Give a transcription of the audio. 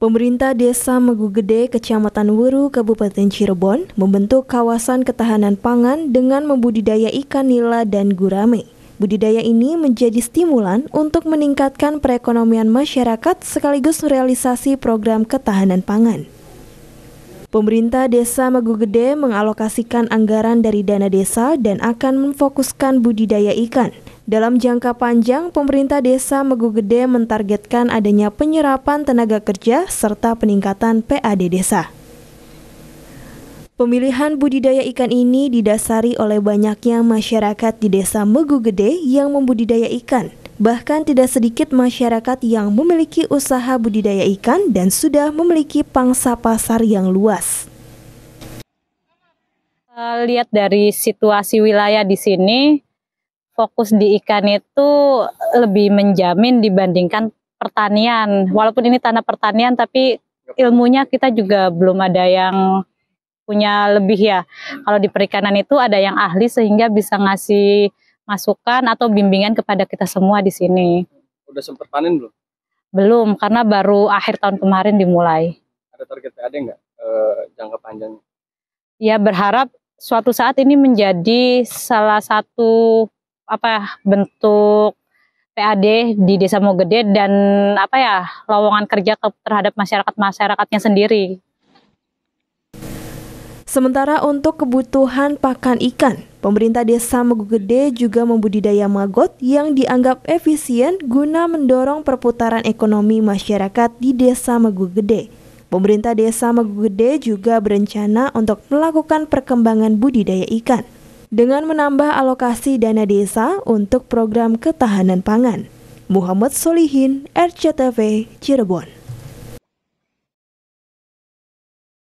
Pemerintah Desa Megugede, Kecamatan Wuru, Kabupaten Cirebon membentuk kawasan ketahanan pangan dengan membudidaya ikan nila dan gurame. Budidaya ini menjadi stimulan untuk meningkatkan perekonomian masyarakat sekaligus realisasi program ketahanan pangan. Pemerintah Desa Megugede mengalokasikan anggaran dari dana desa dan akan memfokuskan budidaya ikan – dalam jangka panjang, pemerintah desa Megugede mentargetkan adanya penyerapan tenaga kerja serta peningkatan PAD desa. Pemilihan budidaya ikan ini didasari oleh banyaknya masyarakat di desa Megugede yang membudidaya ikan. Bahkan tidak sedikit masyarakat yang memiliki usaha budidaya ikan dan sudah memiliki pangsa pasar yang luas. Eh, lihat dari situasi wilayah di sini, fokus di ikan itu lebih menjamin dibandingkan pertanian. Walaupun ini tanah pertanian tapi ilmunya kita juga belum ada yang punya lebih ya. Kalau di perikanan itu ada yang ahli sehingga bisa ngasih masukan atau bimbingan kepada kita semua di sini. Udah sempat panen belum? Belum, karena baru akhir tahun kemarin dimulai. Ada target ada nggak e, jangka panjangnya? Ya berharap suatu saat ini menjadi salah satu apa bentuk PAD di Desa Mogede dan apa ya lowongan kerja terhadap masyarakat masyarakatnya sendiri. Sementara untuk kebutuhan pakan ikan, pemerintah desa Mogede juga membudidaya magot yang dianggap efisien guna mendorong perputaran ekonomi masyarakat di desa Mogede. Pemerintah desa Magugede juga berencana untuk melakukan perkembangan budidaya ikan dengan menambah alokasi dana desa untuk program ketahanan pangan. Muhammad Solihin, RCTV, Cirebon.